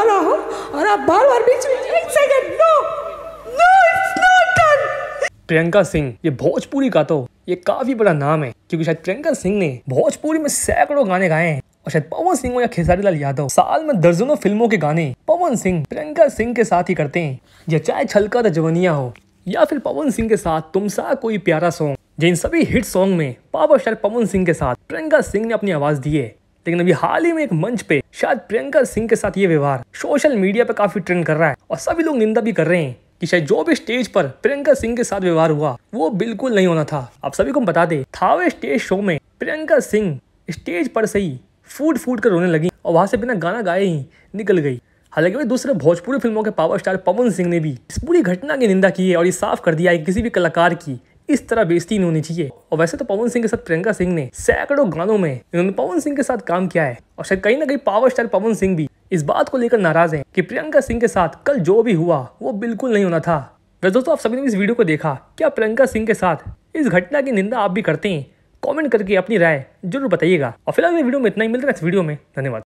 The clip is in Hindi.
हो और आप बार बार बीच में एक second no no it's not done Priyanka Singh ये भोजपुरी का तो ये काफी बड़ा नाम है क्योंकि शायद प्रियंका सिंह ने भोजपुरी में सैकड़ों गाने गाए हैं और शायद पवन सिंह हो या खेसारी लाल यादव साल में दर्जनों फिल्मों के गाने पवन सिंह प्रियंका सिंह के साथ ही करते हैं या चाहे छलका द जवनिया हो या फिर पवन सिंह के साथ तुम सा कोई प्यारा सॉन्ग जिन सभी हिट सॉन्ग में पावर स्टार पवन सिंह के साथ प्रियंका सिंह ने अपनी आवाज दी है लेकिन अभी हाल ही में एक मंच पे शायद प्रियंका सिंह के साथ ये व्यवहार सोशल मीडिया पे काफी ट्रेंड कर रहा है और सभी लोग निंदा भी कर रहे हैं कि शायद जो भी स्टेज पर प्रियंका सिंह के साथ व्यवहार हुआ वो बिल्कुल नहीं होना था आप सभी को बता दे थावे स्टेज शो में प्रियंका सिंह स्टेज पर से ही फूट फूट कर रोने लगी और वहां से बिना गाना गाए ही निकल गई हालांकि वही दूसरे भोजपुरी फिल्मों के पावर स्टार पवन सिंह ने भी इस पूरी घटना की निंदा की है और ये साफ कर दिया है किसी भी कलाकार की इस तरह बेजती नहीं होनी चाहिए और वैसे तो पवन सिंह के साथ प्रियंका सिंह ने सैकड़ों गानों में इन्होंने पवन सिंह के साथ काम किया है और शायद कहीं ना कहीं पावर स्टार पवन सिंह भी इस बात को लेकर नाराज हैं कि प्रियंका सिंह के साथ कल जो भी हुआ वो बिल्कुल नहीं होना था वैसे दोस्तों आप सभी ने इस वीडियो को देखा क्या प्रियंका सिंह के साथ इस घटना की निंदा आप भी करते हैं कमेंट करके अपनी राय जरूर बताइएगा और फिलहाल वीडियो में इतना ही मिलता है इस वीडियो में धन्यवाद